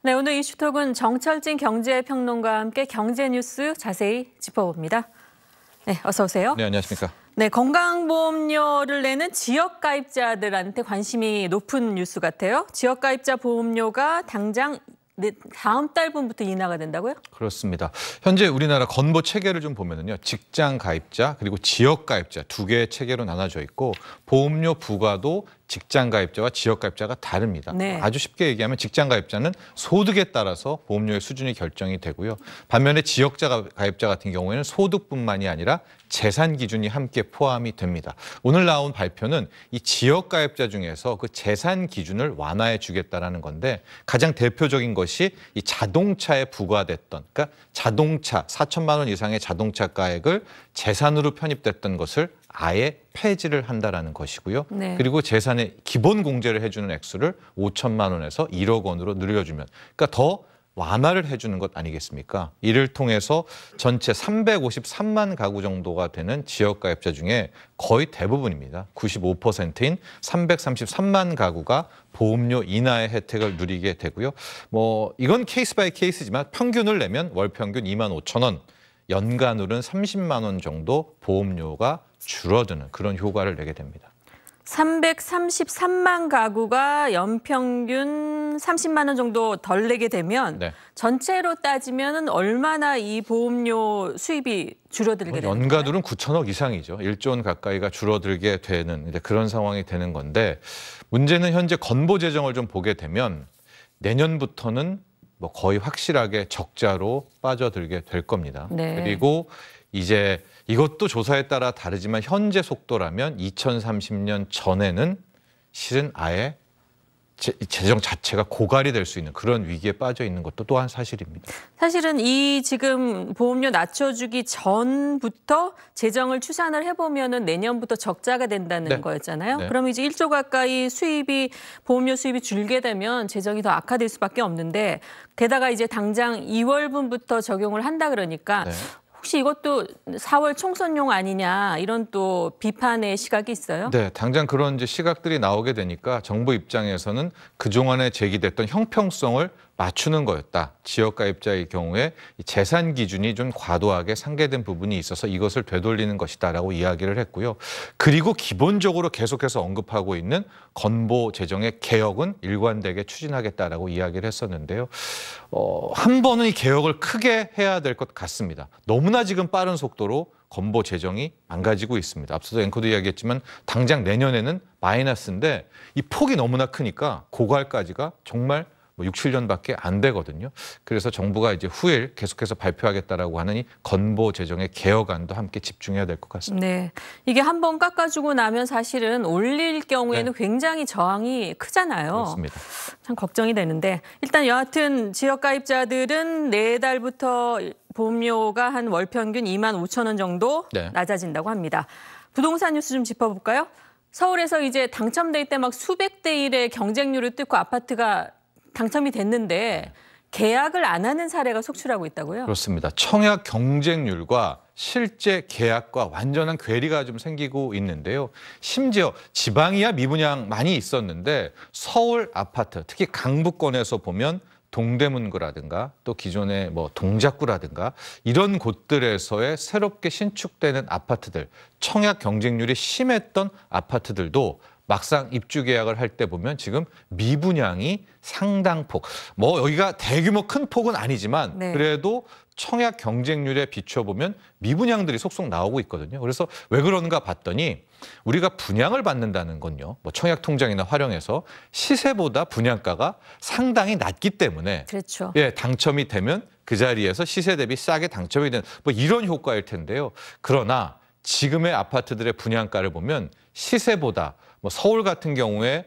네, 오늘 이슈톡은 정철진 경제평론가와 함께 경제 뉴스 자세히 짚어봅니다. 네, 어서 오세요. 네, 안녕하십니까. 네, 건강보험료를 내는 지역가입자들한테 관심이 높은 뉴스 같아요. 지역가입자 보험료가 당장 네, 다음 달분부터 인하가 된다고요? 그렇습니다. 현재 우리나라 건보 체계를 좀 보면은요. 직장 가입자 그리고 지역 가입자 두 개의 체계로 나눠져 있고 보험료 부과도 직장 가입자와 지역 가입자가 다릅니다. 네. 아주 쉽게 얘기하면 직장 가입자는 소득에 따라서 보험료의 수준이 결정이 되고요. 반면에 지역 가입자 같은 경우에는 소득뿐만이 아니라 재산 기준이 함께 포함이 됩니다. 오늘 나온 발표는 이 지역 가입자 중에서 그 재산 기준을 완화해 주겠다라는 건데 가장 대표적인 것이 이 자동차에 부과됐던 그러니까 자동차 4천만 원 이상의 자동차 가액을 재산으로 편입됐던 것을 아예 폐지를 한다라는 것이고요. 네. 그리고 재산의 기본 공제를 해주는 액수를 5천만 원에서 1억 원으로 늘려주면 그러니까 더 완화를 해주는 것 아니겠습니까? 이를 통해서 전체 353만 가구 정도가 되는 지역가입자 중에 거의 대부분입니다. 95%인 333만 가구가 보험료 인하의 혜택을 누리게 되고요. 뭐 이건 케이스 바이 케이스지만 평균을 내면 월 평균 2만 5천 원, 연간으로는 30만 원 정도 보험료가 줄어드는 그런 효과를 내게 됩니다. 333만 가구가 연평균 30만 원 정도 덜 내게 되면 네. 전체로 따지면 얼마나 이 보험료 수입이 줄어들게 되는 연가율은 9천억 이상이죠. 1조 원 가까이가 줄어들게 되는 그런 상황이 되는 건데 문제는 현재 건보 재정을 좀 보게 되면 내년부터는 뭐 거의 확실하게 적자로 빠져들게 될 겁니다. 네. 그리고 이제 이것도 조사에 따라 다르지만 현재 속도라면 2030년 전에는 실은 아예 재, 정 자체가 고갈이 될 수 있는 그런 위기에 빠져 있는 것도 또한 사실입니다. 사실은 이 지금 보험료 낮춰주기 전부터 재정을 추산을 해보면 내년부터 적자가 된다는 네. 거였잖아요. 네. 그럼 이제 1조 가까이 수입이 보험료 수입이 줄게 되면 재정이 더 악화될 수밖에 없는데 게다가 이제 당장 2월분부터 적용을 한다 그러니까 네. 혹시 이것도 4월 총선용 아니냐 이런 또 비판의 시각이 있어요? 네, 당장 그런 이제 시각들이 나오게 되니까 정부 입장에서는 그동안에 제기됐던 형평성을 맞추는 거였다. 지역가입자의 경우에 재산 기준이 좀 과도하게 상계된 부분이 있어서 이것을 되돌리는 것이다라고 이야기를 했고요. 그리고 기본적으로 계속해서 언급하고 있는 건보 재정의 개혁은 일관되게 추진하겠다라고 이야기를 했었는데요. 어, 한 번은 이 개혁을 크게 해야 될 것 같습니다. 너무나 지금 빠른 속도로 건보 재정이 망가지고 있습니다. 앞서도 앵커도 이야기했지만 당장 내년에는 마이너스인데 이 폭이 너무나 크니까 고갈까지가 정말 뭐 6, 7년밖에 안 되거든요. 그래서 정부가 이제 후일 계속해서 발표하겠다라고 하는 이 건보 재정의 개혁안도 함께 집중해야 될 것 같습니다. 네. 이게 한번 깎아주고 나면 사실은 올릴 경우에는 네. 굉장히 저항이 크잖아요. 그렇습니다. 참 걱정이 되는데 일단 여하튼 지역 가입자들은 내달부터 네 보험료가 한 월 평균 2만 5천 원 정도 네. 낮아진다고 합니다. 부동산 뉴스 좀 짚어볼까요? 서울에서 이제 당첨될 때 막 수백 대일의 경쟁률을 뚫고 아파트가 당첨이 됐는데 계약을 안 하는 사례가 속출하고 있다고요? 그렇습니다. 청약 경쟁률과 실제 계약과 완전한 괴리가 좀 생기고 있는데요. 심지어 지방이야 미분양 많이 있었는데 서울 아파트, 특히 강북권에서 보면 동대문구라든가 또 기존의 뭐 동작구라든가 이런 곳들에서의 새롭게 신축되는 아파트들 청약 경쟁률이 심했던 아파트들도 막상 입주 계약을 할 때 보면 지금 미분양이 상당폭 뭐 여기가 대규모 큰 폭은 아니지만 네. 그래도 청약 경쟁률에 비춰보면 미분양들이 속속 나오고 있거든요. 그래서 왜 그런가 봤더니 우리가 분양을 받는다는 건요. 뭐 청약 통장이나 활용해서 시세보다 분양가가 상당히 낮기 때문에 그렇죠. 예, 당첨이 되면 그 자리에서 시세 대비 싸게 당첨이 되는 뭐 이런 효과일 텐데요. 그러나 지금의 아파트들의 분양가를 보면 시세보다 뭐 서울 같은 경우에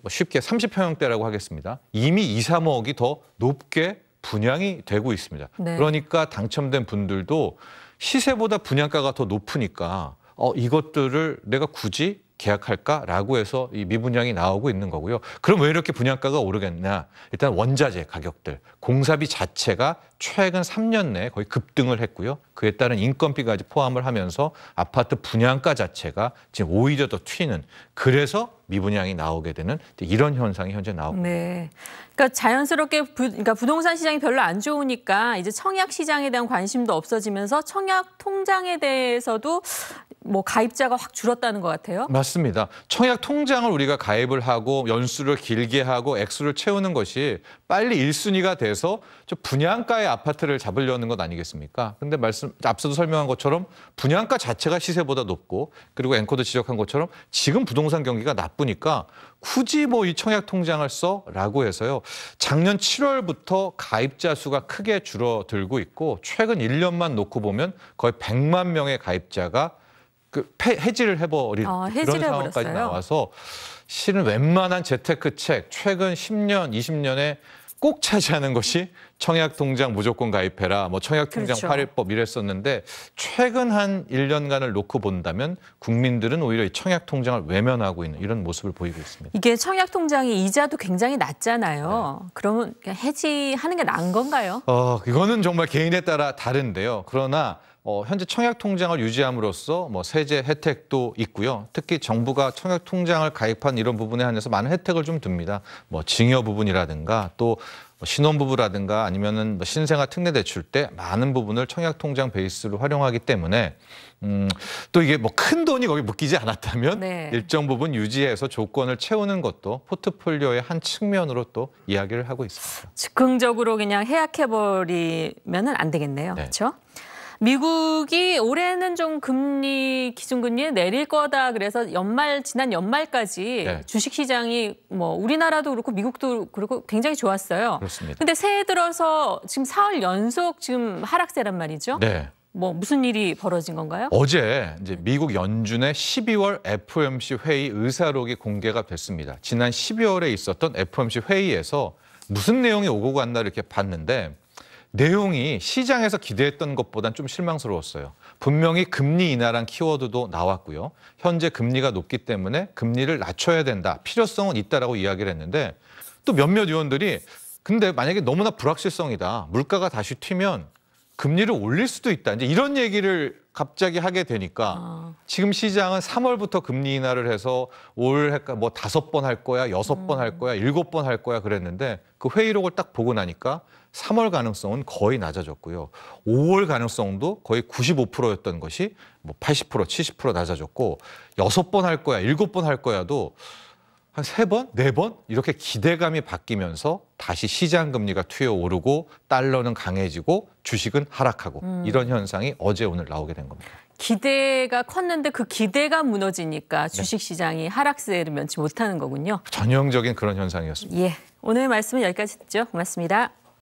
뭐 쉽게 30평형대라고 하겠습니다. 이미 2, 3억이 더 높게 분양이 되고 있습니다. 네. 그러니까 당첨된 분들도 시세보다 분양가가 더 높으니까 어, 이것들을 내가 굳이 계약할까라고 해서 이 미분양이 나오고 있는 거고요. 그럼 왜 이렇게 분양가가 오르겠냐? 일단 원자재 가격들, 공사비 자체가 최근 3년 내에 거의 급등을 했고요. 그에 따른 인건비까지 포함을 하면서 아파트 분양가 자체가 지금 오히려 더 튀는 그래서 미분양이 나오게 되는 이런 현상이 현재 나오고 네. 그러니까 자연스럽게 부, 그러니까 부동산 시장이 별로 안 좋으니까 이제 청약 시장에 대한 관심도 없어지면서 청약 통장에 대해서도 뭐 가입자가 확 줄었다는 것 같아요. 맞습니다. 청약 통장을 우리가 가입을 하고 연수를 길게 하고 액수를 채우는 것이 빨리 1순위가 돼서 분양가의 아파트를 잡으려는 것 아니겠습니까? 근데 말씀 앞서도 설명한 것처럼 분양가 자체가 시세보다 높고 그리고 앵커도 지적한 것처럼 지금 부동산 경기가 나쁘니까 굳이 뭐 이 청약 통장을 써라고 해서요. 작년 7월부터 가입자 수가 크게 줄어들고 있고 최근 1년만 놓고 보면 거의 100만 명의 가입자가 그 폐, 해지를 해버리는 아, 그런 상황까지 나와서 실은 웬만한 재테크책 최근 10년, 20년에 꼭 차지하는 것이 청약 통장 무조건 가입해라, 뭐 청약 통장 그렇죠. 활용법 이랬었는데 최근 한 1년간을 놓고 본다면 국민들은 오히려 이 청약 통장을 외면하고 있는 이런 모습을 보이고 있습니다. 이게 청약 통장이 이자도 굉장히 낮잖아요. 네. 그러면 해지하는 게 나은 건가요? 어, 이거는 정말 개인에 따라 다른데요. 그러나 어, 현재 청약 통장을 유지함으로써 뭐 세제 혜택도 있고요. 특히 정부가 청약 통장을 가입한 이런 부분에 한해서 많은 혜택을 좀 듭니다. 뭐 증여 부분이라든가 또 신혼부부라든가 아니면은 뭐 신생아 특례 대출 때 많은 부분을 청약 통장 베이스로 활용하기 때문에 음, 또 이게 뭐 큰 돈이 거기 묶이지 않았다면 네. 일정 부분 유지해서 조건을 채우는 것도 포트폴리오의 한 측면으로 또 이야기를 하고 있습니다. 즉흥적으로 그냥 해약해버리면 안 되겠네요. 네. 그렇죠? 미국이 올해는 좀 금리 기준금리 내릴 거다 그래서 연말 지난 연말까지 네. 주식 시장이 뭐 우리나라도 그렇고 미국도 그렇고 굉장히 좋았어요. 그렇습니다. 근데 새해 들어서 지금 사흘 연속 지금 하락세란 말이죠. 네. 뭐 무슨 일이 벌어진 건가요? 어제 이제 미국 연준의 12월 FOMC 회의 의사록이 공개가 됐습니다. 지난 12월에 있었던 FOMC 회의에서 무슨 내용이 오고 갔나 이렇게 봤는데 내용이 시장에서 기대했던 것보단 좀 실망스러웠어요. 분명히 금리 인하란 키워드도 나왔고요. 현재 금리가 높기 때문에 금리를 낮춰야 된다. 필요성은 있다라고 이야기를 했는데 또 몇몇 의원들이 근데 만약에 너무나 불확실성이다. 물가가 다시 튀면 금리를 올릴 수도 있다. 이제 이런 얘기를 갑자기 하게 되니까 아. 지금 시장은 3월부터 금리 인하를 해서 올뭐 다섯 번 할 거야, 여섯 번할 음. 거야, 일곱 번 할 거야 그랬는데 그 회의록을 딱 보고 나니까 3월 가능성은 거의 낮아졌고요. 5월 가능성도 거의 95%였던 것이 뭐 80%, 70% 낮아졌고 여섯 번 할 거야, 일곱 번 할 거야도 한 세번 네 번 이렇게 기대감이 바뀌면서 다시 시장 금리가 튀어 오르고 달러는 강해지고 주식은 하락하고 음. 이런 현상이 어제 오늘 나오게 된 겁니다. 기대가 컸는데 그 기대가 무너지니까 네. 주식 시장이 네. 하락세를 면치 못하는 거군요. 전형적인 그런 현상이었습니다. 예. 오늘 말씀은 여기까지 듣죠. 고맙습니다.